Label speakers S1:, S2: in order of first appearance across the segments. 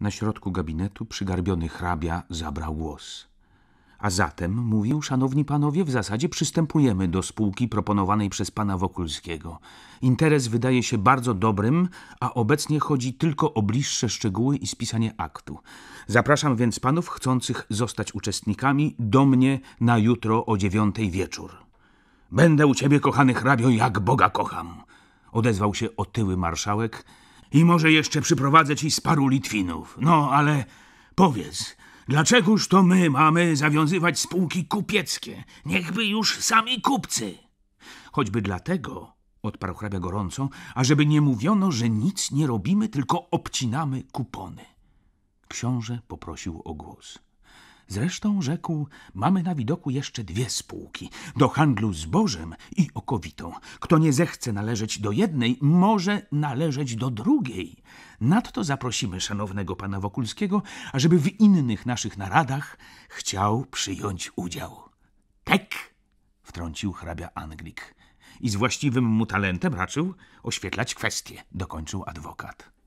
S1: Na środku gabinetu przygarbiony hrabia zabrał głos. A zatem, mówił, szanowni panowie, w zasadzie przystępujemy do spółki proponowanej przez pana Wokulskiego. Interes wydaje się bardzo dobrym, a obecnie chodzi tylko o bliższe szczegóły i spisanie aktu. Zapraszam więc panów chcących zostać uczestnikami do mnie na jutro o dziewiątej wieczór. Będę u ciebie, kochany hrabio, jak Boga kocham, odezwał się otyły marszałek, i może jeszcze przyprowadzę ci z paru Litwinów. No, ale powiedz, dlaczegoż to my mamy zawiązywać spółki kupieckie? Niechby już sami kupcy. Choćby dlatego, odparł hrabia gorąco, ażeby nie mówiono, że nic nie robimy, tylko obcinamy kupony. Książę poprosił o głos. Zresztą, rzekł, mamy na widoku jeszcze dwie spółki: do handlu zbożem i okowitą. Kto nie zechce należeć do jednej, może należeć do drugiej. Nadto zaprosimy szanownego pana Wokulskiego, ażeby w innych naszych naradach chciał przyjąć udział. Tek! wtrącił hrabia Anglik. I z właściwym mu talentem raczył oświetlać kwestie, dokończył adwokat.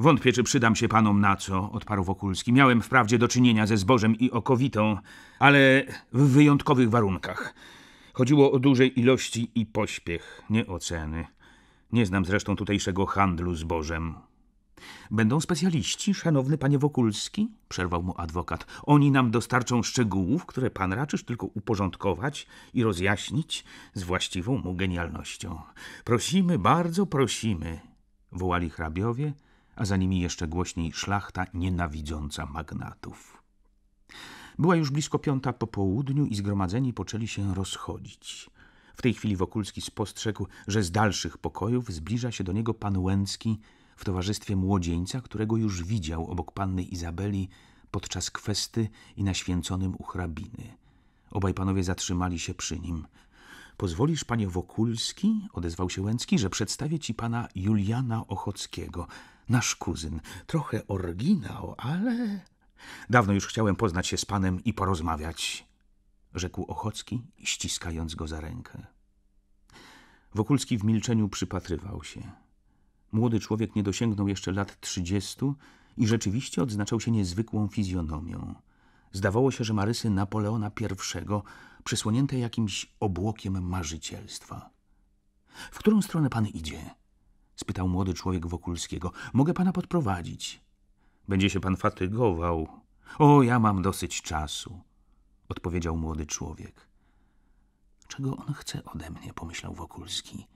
S1: Wątpię, czy przydam się panom na co, odparł Wokulski. Miałem wprawdzie do czynienia ze zbożem i okowitą, ale w wyjątkowych warunkach. Chodziło o dużej ilości i pośpiech, nie o ceny. Nie znam zresztą tutejszego handlu zbożem. Będą specjaliści, szanowny panie Wokulski? przerwał mu adwokat. Oni nam dostarczą szczegółów, które pan raczysz tylko uporządkować i rozjaśnić z właściwą mu genialnością. Prosimy, bardzo prosimy, wołali hrabiowie a za nimi jeszcze głośniej szlachta nienawidząca magnatów. Była już blisko piąta po południu i zgromadzeni poczęli się rozchodzić. W tej chwili Wokulski spostrzegł, że z dalszych pokojów zbliża się do niego pan Łęcki w towarzystwie młodzieńca, którego już widział obok panny Izabeli podczas kwesty i na święconym u hrabiny. Obaj panowie zatrzymali się przy nim. Pozwolisz, panie Wokulski, odezwał się Łęcki, że przedstawię ci pana Juliana Ochockiego, nasz kuzyn. Trochę oryginał, ale... Dawno już chciałem poznać się z panem i porozmawiać, rzekł Ochocki, ściskając go za rękę. Wokulski w milczeniu przypatrywał się. Młody człowiek nie dosięgnął jeszcze lat trzydziestu i rzeczywiście odznaczał się niezwykłą fizjonomią. Zdawało się, że ma rysy Napoleona I, przysłonięte jakimś obłokiem marzycielstwa. — W którą stronę pan idzie? spytał młody człowiek Wokulskiego. Mogę pana podprowadzić. Będzie się pan fatygował. O, ja mam dosyć czasu, odpowiedział młody człowiek. Czego on chce ode mnie? pomyślał Wokulski,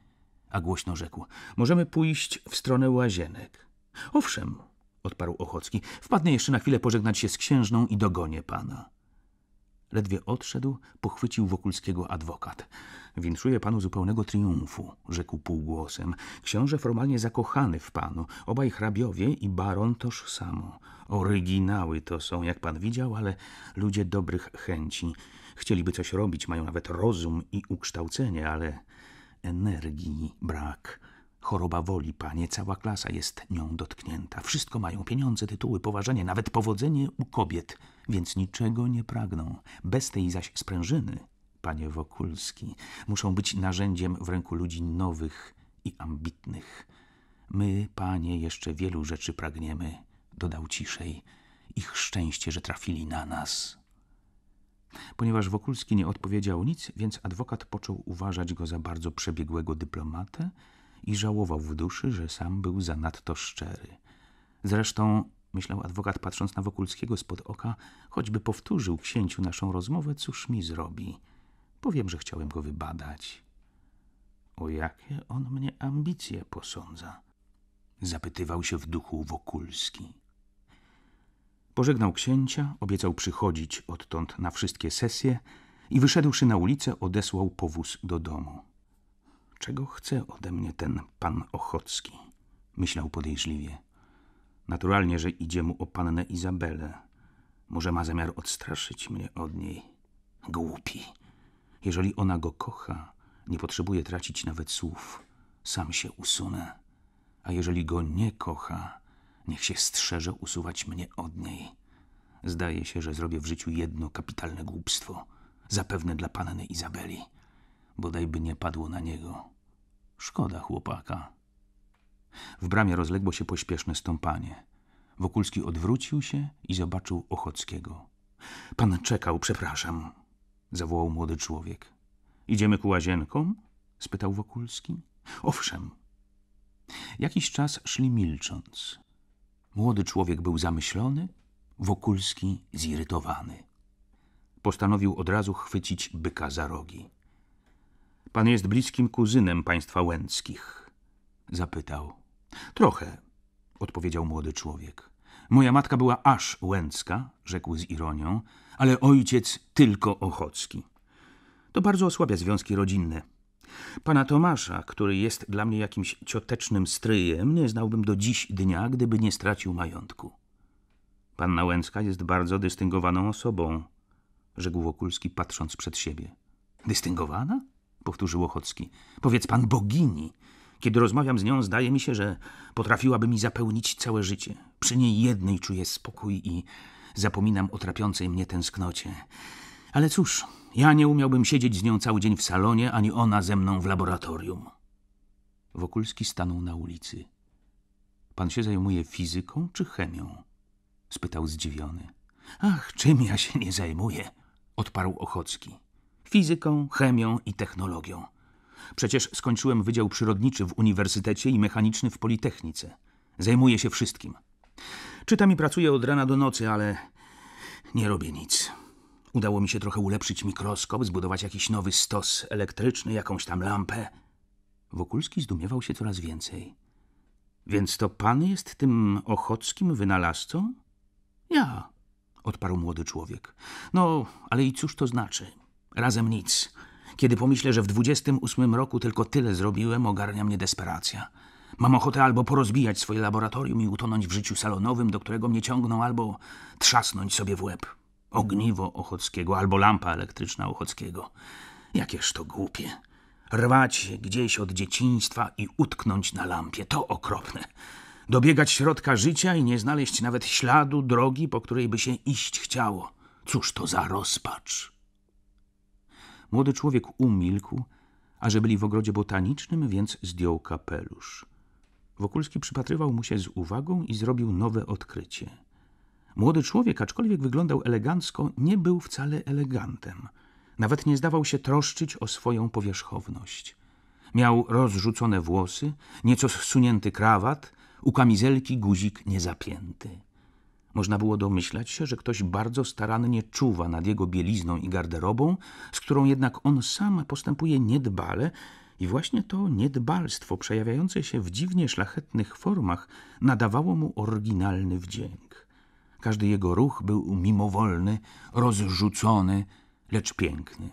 S1: a głośno rzekł. Możemy pójść w stronę łazienek. Owszem, odparł Ochocki. Wpadnę jeszcze na chwilę pożegnać się z księżną i dogonię pana. Ledwie odszedł, pochwycił Wokulskiego adwokat. Winszuję panu zupełnego triumfu, rzekł półgłosem. Książę formalnie zakochany w panu, obaj hrabiowie i baron toż samo. Oryginały to są, jak pan widział, ale ludzie dobrych chęci. Chcieliby coś robić, mają nawet rozum i ukształcenie, ale energii brak. Choroba woli, panie, cała klasa jest nią dotknięta. Wszystko mają pieniądze, tytuły, poważenie, nawet powodzenie u kobiet, więc niczego nie pragną. Bez tej zaś sprężyny, panie Wokulski, muszą być narzędziem w ręku ludzi nowych i ambitnych. My, panie, jeszcze wielu rzeczy pragniemy, dodał ciszej. Ich szczęście, że trafili na nas. Ponieważ Wokulski nie odpowiedział nic, więc adwokat począł uważać go za bardzo przebiegłego dyplomatę, i żałował w duszy, że sam był zanadto szczery. Zresztą, myślał adwokat patrząc na Wokulskiego spod oka, choćby powtórzył księciu naszą rozmowę, cóż mi zrobi? Powiem, że chciałem go wybadać. O jakie on mnie ambicje posądza? Zapytywał się w duchu Wokulski. Pożegnał księcia, obiecał przychodzić odtąd na wszystkie sesje i wyszedłszy na ulicę odesłał powóz do domu. Czego chce ode mnie ten pan Ochocki? Myślał podejrzliwie. Naturalnie, że idzie mu o pannę Izabelę. Może ma zamiar odstraszyć mnie od niej. Głupi. Jeżeli ona go kocha, nie potrzebuje tracić nawet słów. Sam się usunę. A jeżeli go nie kocha, niech się strzeże usuwać mnie od niej. Zdaje się, że zrobię w życiu jedno kapitalne głupstwo. Zapewne dla panny Izabeli bodajby nie padło na niego. Szkoda chłopaka. W bramie rozległo się pośpieszne stąpanie. Wokulski odwrócił się i zobaczył Ochockiego. Pan czekał, przepraszam, zawołał młody człowiek. Idziemy ku łazienkom? spytał Wokulski. Owszem. Jakiś czas szli milcząc. Młody człowiek był zamyślony, Wokulski zirytowany. Postanowił od razu chwycić byka za rogi. Pan jest bliskim kuzynem państwa łęckich? Zapytał. Trochę, odpowiedział młody człowiek. Moja matka była aż łęcka, rzekł z ironią, ale ojciec tylko ochocki. To bardzo osłabia związki rodzinne. Pana Tomasza, który jest dla mnie jakimś ciotecznym stryjem, nie znałbym do dziś dnia, gdyby nie stracił majątku. Panna Łęcka jest bardzo dystyngowaną osobą, rzekł Wokulski, patrząc przed siebie. Dystyngowana? powtórzył Ochocki. Powiedz pan bogini. Kiedy rozmawiam z nią, zdaje mi się, że potrafiłaby mi zapełnić całe życie. Przy niej jednej czuję spokój i zapominam o trapiącej mnie tęsknocie. Ale cóż, ja nie umiałbym siedzieć z nią cały dzień w salonie, ani ona ze mną w laboratorium. Wokulski stanął na ulicy. Pan się zajmuje fizyką czy chemią? spytał zdziwiony. Ach, czym ja się nie zajmuję? odparł Ochocki fizyką, chemią i technologią. Przecież skończyłem Wydział Przyrodniczy w Uniwersytecie i Mechaniczny w Politechnice. Zajmuję się wszystkim. Czytam i pracuję od rana do nocy, ale nie robię nic. Udało mi się trochę ulepszyć mikroskop, zbudować jakiś nowy stos elektryczny, jakąś tam lampę. Wokulski zdumiewał się coraz więcej. Więc to pan jest tym ochockim wynalazcą? Ja, odparł młody człowiek. No, ale i cóż to znaczy? Razem nic. Kiedy pomyślę, że w 28 roku tylko tyle zrobiłem, ogarnia mnie desperacja. Mam ochotę albo porozbijać swoje laboratorium i utonąć w życiu salonowym, do którego mnie ciągną, albo trzasnąć sobie w łeb. Ogniwo Ochockiego albo lampa elektryczna Ochockiego. Jakież to głupie. Rwać się gdzieś od dzieciństwa i utknąć na lampie. To okropne. Dobiegać środka życia i nie znaleźć nawet śladu drogi, po której by się iść chciało. Cóż to za rozpacz. Młody człowiek umilkł, a że byli w ogrodzie botanicznym, więc zdjął kapelusz. Wokulski przypatrywał mu się z uwagą i zrobił nowe odkrycie. Młody człowiek, aczkolwiek wyglądał elegancko, nie był wcale elegantem. Nawet nie zdawał się troszczyć o swoją powierzchowność. Miał rozrzucone włosy, nieco zsunięty krawat, u kamizelki guzik niezapięty. Można było domyślać się, że ktoś bardzo starannie czuwa nad jego bielizną i garderobą, z którą jednak on sam postępuje niedbale i właśnie to niedbalstwo przejawiające się w dziwnie szlachetnych formach nadawało mu oryginalny wdzięk. Każdy jego ruch był mimowolny, rozrzucony, lecz piękny.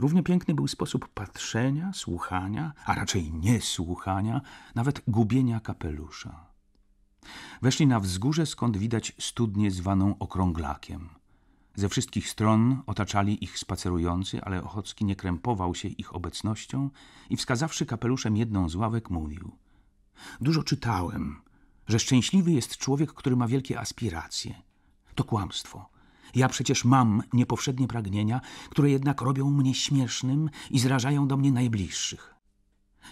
S1: Równie piękny był sposób patrzenia, słuchania, a raczej niesłuchania, nawet gubienia kapelusza. Weszli na wzgórze, skąd widać studnię zwaną okrąglakiem. Ze wszystkich stron otaczali ich spacerujący, ale Ochocki nie krępował się ich obecnością i wskazawszy kapeluszem jedną z ławek mówił – Dużo czytałem, że szczęśliwy jest człowiek, który ma wielkie aspiracje. To kłamstwo. Ja przecież mam niepowszednie pragnienia, które jednak robią mnie śmiesznym i zrażają do mnie najbliższych.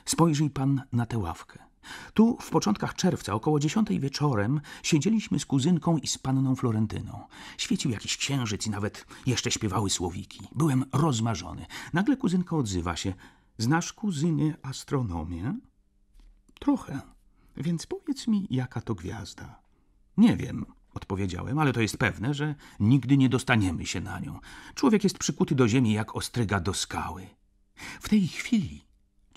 S1: Spojrzyj pan na tę ławkę. Tu w początkach czerwca, około dziesiątej wieczorem, siedzieliśmy z kuzynką i z panną Florentyną. Świecił jakiś księżyc i nawet jeszcze śpiewały słowiki. Byłem rozmarzony. Nagle kuzynka odzywa się. Znasz kuzynie astronomię? Trochę. Więc powiedz mi, jaka to gwiazda. Nie wiem, odpowiedziałem, ale to jest pewne, że nigdy nie dostaniemy się na nią. Człowiek jest przykuty do ziemi jak ostryga do skały. W tej chwili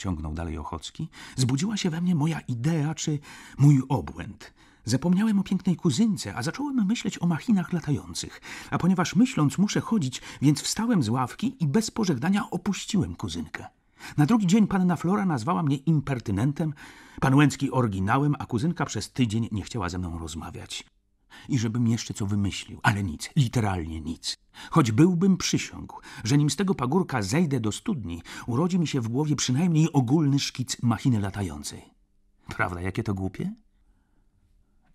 S1: ciągnął dalej Ochocki, zbudziła się we mnie moja idea czy mój obłęd. Zapomniałem o pięknej kuzynce, a zacząłem myśleć o machinach latających. A ponieważ myśląc muszę chodzić, więc wstałem z ławki i bez pożegnania opuściłem kuzynkę. Na drugi dzień panna Flora nazwała mnie impertynentem, pan Łęcki oryginałem, a kuzynka przez tydzień nie chciała ze mną rozmawiać i żebym jeszcze co wymyślił, ale nic, literalnie nic. Choć byłbym przysiągł, że nim z tego pagórka zejdę do studni, urodzi mi się w głowie przynajmniej ogólny szkic machiny latającej. Prawda, jakie to głupie?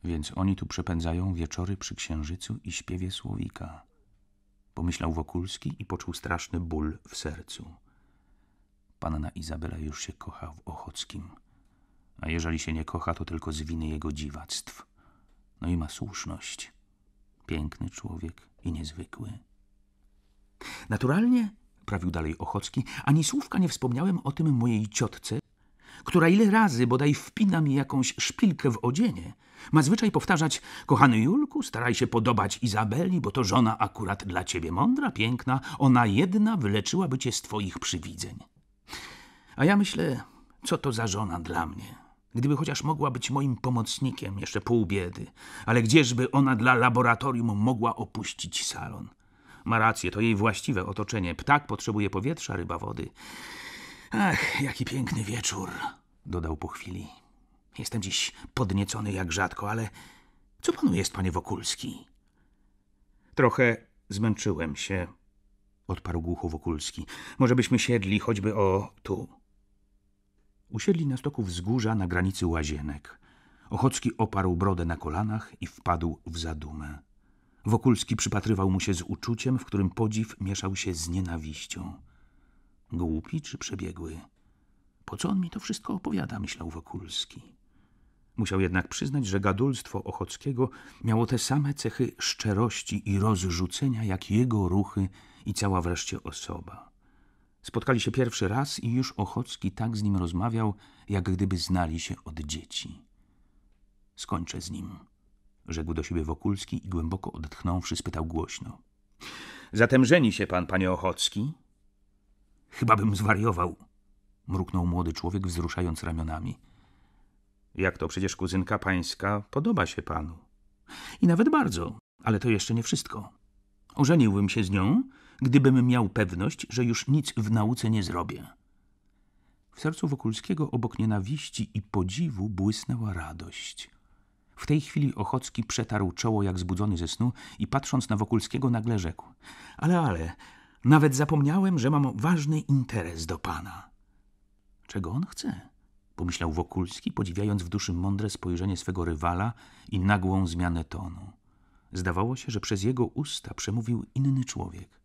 S1: Więc oni tu przepędzają wieczory przy księżycu i śpiewie słowika. Pomyślał Wokulski i poczuł straszny ból w sercu. Panna Izabela już się kocha w Ochockim. A jeżeli się nie kocha, to tylko z winy jego dziwactw. No i ma słuszność. Piękny człowiek i niezwykły. Naturalnie, prawił dalej Ochocki, ani słówka nie wspomniałem o tym mojej ciotce, która ile razy bodaj wpina mi jakąś szpilkę w odzienie, ma zwyczaj powtarzać: Kochany Julku, staraj się podobać Izabeli, bo to żona akurat dla ciebie mądra, piękna, ona jedna wyleczyłaby cię z twoich przywidzeń. A ja myślę, co to za żona dla mnie? Gdyby chociaż mogła być moim pomocnikiem, jeszcze pół biedy, ale gdzieżby ona dla laboratorium mogła opuścić salon? Ma rację, to jej właściwe otoczenie. Ptak potrzebuje powietrza, ryba wody. Ach, jaki piękny wieczór, dodał po chwili. Jestem dziś podniecony jak rzadko, ale co panu jest, panie Wokulski? Trochę zmęczyłem się, odparł głucho Wokulski. Może byśmy siedli choćby o tu. Usiedli na stoku wzgórza na granicy łazienek. Ochocki oparł brodę na kolanach i wpadł w zadumę. Wokulski przypatrywał mu się z uczuciem, w którym podziw mieszał się z nienawiścią. Głupi czy przebiegły? Po co on mi to wszystko opowiada? myślał Wokulski. Musiał jednak przyznać, że gadulstwo Ochockiego miało te same cechy szczerości i rozrzucenia, jak jego ruchy i cała wreszcie osoba. Spotkali się pierwszy raz i już Ochocki tak z nim rozmawiał, jak gdyby znali się od dzieci. Skończę z nim, rzekł do siebie Wokulski i głęboko odetchnąwszy spytał głośno. Zatem żeni się pan, panie Ochocki? Chyba bym zwariował, mruknął młody człowiek, wzruszając ramionami. Jak to przecież kuzynka pańska podoba się panu. I nawet bardzo, ale to jeszcze nie wszystko. Ożeniłbym się z nią, gdybym miał pewność, że już nic w nauce nie zrobię. W sercu Wokulskiego obok nienawiści i podziwu błysnęła radość. W tej chwili Ochocki przetarł czoło jak zbudzony ze snu i patrząc na Wokulskiego nagle rzekł – Ale, ale, nawet zapomniałem, że mam ważny interes do pana. – Czego on chce? – pomyślał Wokulski, podziwiając w duszy mądre spojrzenie swego rywala i nagłą zmianę tonu. Zdawało się, że przez jego usta przemówił inny człowiek –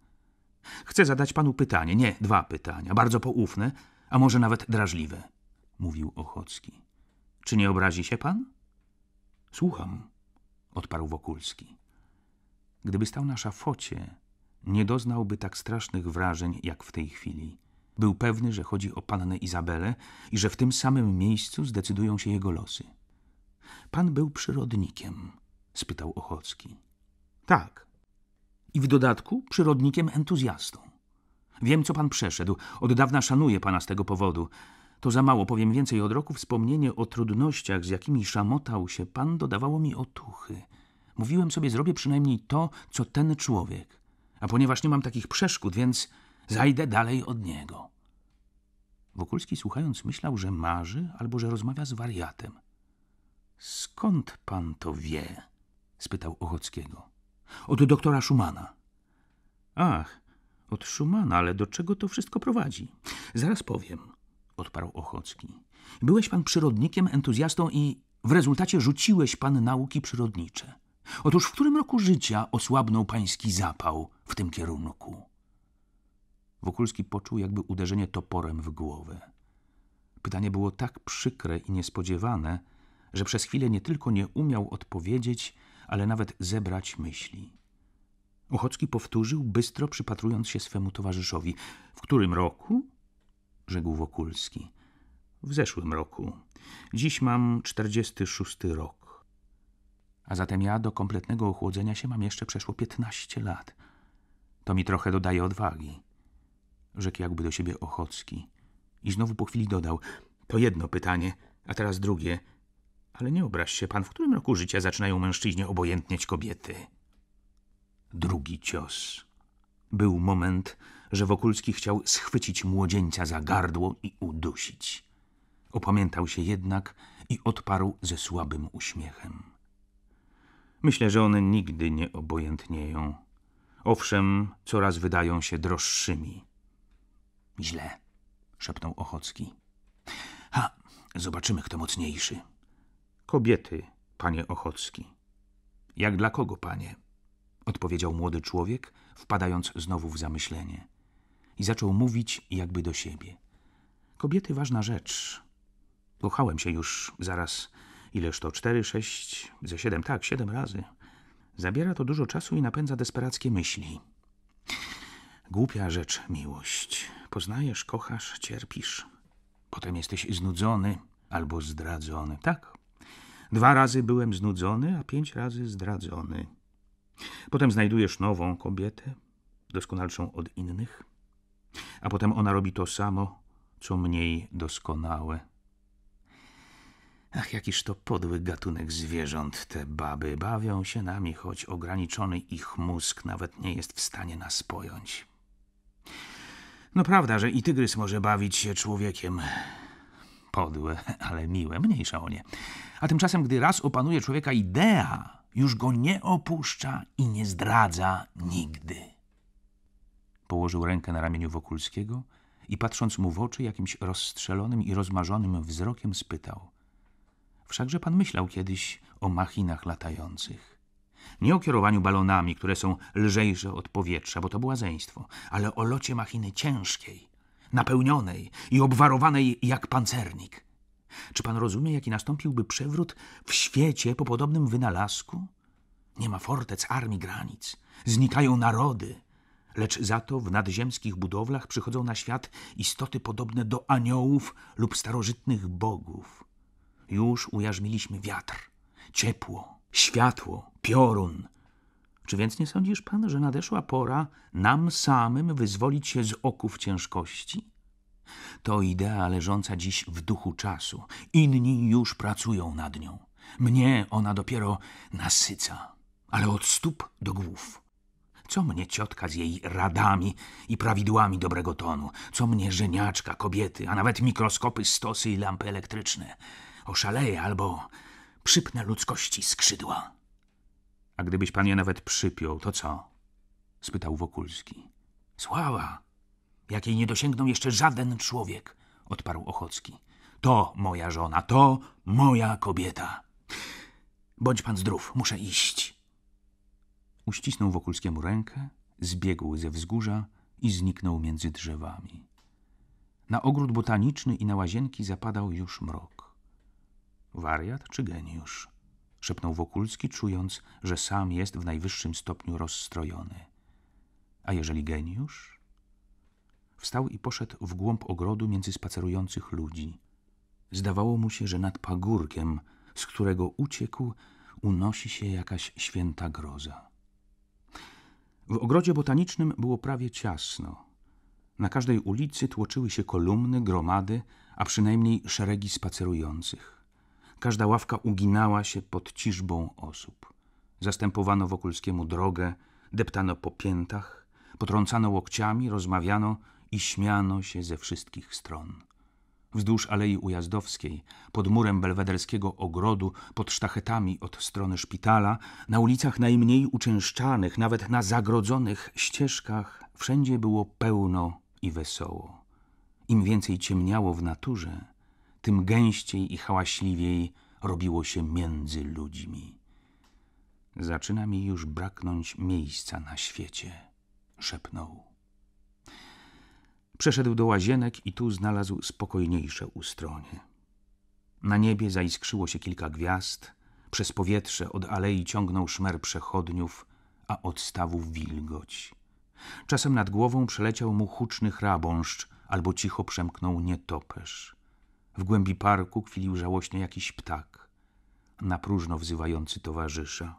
S1: Chcę zadać panu pytanie, nie dwa pytania, bardzo poufne, a może nawet drażliwe, mówił Ochocki. Czy nie obrazi się pan? Słucham, odparł Wokulski. Gdyby stał na szafocie, nie doznałby tak strasznych wrażeń jak w tej chwili. Był pewny, że chodzi o pannę Izabelę i że w tym samym miejscu zdecydują się jego losy. Pan był przyrodnikiem, spytał Ochocki. Tak, i w dodatku przyrodnikiem entuzjastą. Wiem, co pan przeszedł. Od dawna szanuję pana z tego powodu. To za mało, powiem więcej od roku. Wspomnienie o trudnościach, z jakimi szamotał się pan, dodawało mi otuchy. Mówiłem sobie, zrobię przynajmniej to, co ten człowiek. A ponieważ nie mam takich przeszkód, więc zajdę dalej od niego. Wokulski słuchając myślał, że marzy albo że rozmawia z wariatem. Skąd pan to wie? spytał Ochockiego. Od doktora Schumana. Ach, od Schumana, ale do czego to wszystko prowadzi? Zaraz powiem, odparł Ochocki. Byłeś pan przyrodnikiem, entuzjastą i w rezultacie rzuciłeś pan nauki przyrodnicze. Otóż w którym roku życia osłabnął pański zapał w tym kierunku? Wokulski poczuł jakby uderzenie toporem w głowę. Pytanie było tak przykre i niespodziewane, że przez chwilę nie tylko nie umiał odpowiedzieć, ale nawet zebrać myśli. Ochocki powtórzył, bystro przypatrując się swemu towarzyszowi. W którym roku? rzekł Wokulski. W zeszłym roku. Dziś mam czterdziesty szósty rok. A zatem ja do kompletnego ochłodzenia się mam jeszcze przeszło piętnaście lat. To mi trochę dodaje odwagi, rzekł jakby do siebie Ochocki. I znowu po chwili dodał: To jedno pytanie, a teraz drugie. Ale nie obraź się pan, w którym roku życia zaczynają mężczyźnie obojętnieć kobiety? Drugi cios. Był moment, że Wokulski chciał schwycić młodzieńca za gardło i udusić. Opamiętał się jednak i odparł ze słabym uśmiechem. Myślę, że one nigdy nie obojętnieją. Owszem, coraz wydają się droższymi. Źle, szepnął Ochocki. Ha, zobaczymy, kto mocniejszy. Kobiety, panie Ochocki. Jak dla kogo, panie? odpowiedział młody człowiek, wpadając znowu w zamyślenie. I zaczął mówić jakby do siebie. Kobiety ważna rzecz. Kochałem się już zaraz, ileż to, cztery, sześć, ze siedem, tak, siedem razy. Zabiera to dużo czasu i napędza desperackie myśli. Głupia rzecz, miłość. Poznajesz, kochasz, cierpisz. Potem jesteś znudzony albo zdradzony. Tak, Dwa razy byłem znudzony, a pięć razy zdradzony. Potem znajdujesz nową kobietę, doskonalszą od innych, a potem ona robi to samo, co mniej doskonałe. Ach, jakiż to podły gatunek zwierząt te baby. Bawią się nami, choć ograniczony ich mózg nawet nie jest w stanie nas pojąć. No prawda, że i tygrys może bawić się człowiekiem. Podłe, ale miłe, mniejsza o nie. A tymczasem, gdy raz opanuje człowieka idea, już go nie opuszcza i nie zdradza nigdy. Położył rękę na ramieniu Wokulskiego i patrząc mu w oczy jakimś rozstrzelonym i rozmarzonym wzrokiem spytał. Wszakże pan myślał kiedyś o machinach latających. Nie o kierowaniu balonami, które są lżejsze od powietrza, bo to błazeństwo, ale o locie machiny ciężkiej, napełnionej i obwarowanej jak pancernik – czy pan rozumie, jaki nastąpiłby przewrót w świecie po podobnym wynalazku? Nie ma fortec, armii, granic. Znikają narody. Lecz za to w nadziemskich budowlach przychodzą na świat istoty podobne do aniołów lub starożytnych bogów. Już ujarzmiliśmy wiatr, ciepło, światło, piorun. Czy więc nie sądzisz pan, że nadeszła pora nam samym wyzwolić się z oków ciężkości? To idea leżąca dziś w duchu czasu. Inni już pracują nad nią. Mnie ona dopiero nasyca, ale od stóp do głów. Co mnie ciotka z jej radami i prawidłami dobrego tonu? Co mnie żeniaczka, kobiety, a nawet mikroskopy, stosy i lampy elektryczne? Oszaleję albo przypnę ludzkości skrzydła. A gdybyś pan je nawet przypiął, to co? spytał Wokulski. Sława! jakiej nie dosięgnął jeszcze żaden człowiek, odparł Ochocki. To moja żona, to moja kobieta. Bądź pan zdrów, muszę iść. Uścisnął Wokulskiemu rękę, zbiegł ze wzgórza i zniknął między drzewami. Na ogród botaniczny i na łazienki zapadał już mrok. Wariat czy geniusz? szepnął Wokulski, czując, że sam jest w najwyższym stopniu rozstrojony. A jeżeli geniusz? Wstał i poszedł w głąb ogrodu między spacerujących ludzi. Zdawało mu się, że nad pagórkiem, z którego uciekł, unosi się jakaś święta groza. W ogrodzie botanicznym było prawie ciasno. Na każdej ulicy tłoczyły się kolumny, gromady, a przynajmniej szeregi spacerujących. Każda ławka uginała się pod ciżbą osób. Zastępowano Wokulskiemu drogę, deptano po piętach, potrącano łokciami, rozmawiano i śmiano się ze wszystkich stron. Wzdłuż Alei Ujazdowskiej, pod murem belwederskiego ogrodu, pod sztachetami od strony szpitala, na ulicach najmniej uczęszczanych, nawet na zagrodzonych ścieżkach, wszędzie było pełno i wesoło. Im więcej ciemniało w naturze, tym gęściej i hałaśliwiej robiło się między ludźmi. Zaczyna mi już braknąć miejsca na świecie, szepnął. Przeszedł do łazienek i tu znalazł spokojniejsze ustronie. Na niebie zaiskrzyło się kilka gwiazd, przez powietrze od alei ciągnął szmer przechodniów, a od stawów wilgoć. Czasem nad głową przeleciał mu huczny chrabąszcz, albo cicho przemknął nietoperz. W głębi parku kwilił żałośnie jakiś ptak, na próżno wzywający towarzysza.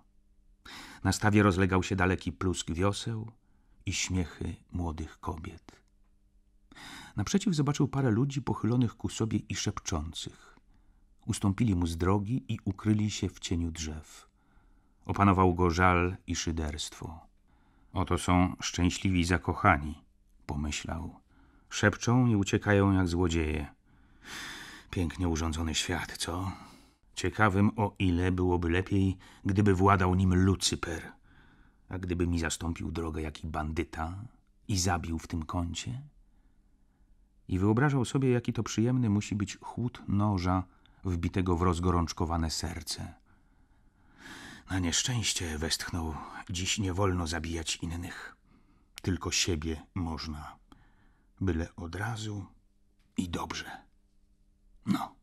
S1: Na stawie rozlegał się daleki plusk wioseł i śmiechy młodych kobiet. Naprzeciw zobaczył parę ludzi pochylonych ku sobie i szepczących. Ustąpili mu z drogi i ukryli się w cieniu drzew. Opanował go żal i szyderstwo. Oto są szczęśliwi zakochani, pomyślał. Szepczą i uciekają jak złodzieje. Pięknie urządzony świat, co? Ciekawym o ile byłoby lepiej, gdyby władał nim Lucyper. A gdyby mi zastąpił drogę jaki bandyta i zabił w tym kącie? i wyobrażał sobie, jaki to przyjemny musi być chłód noża wbitego w rozgorączkowane serce. Na nieszczęście westchnął, dziś nie wolno zabijać innych. Tylko siebie można. Byle od razu i dobrze. No.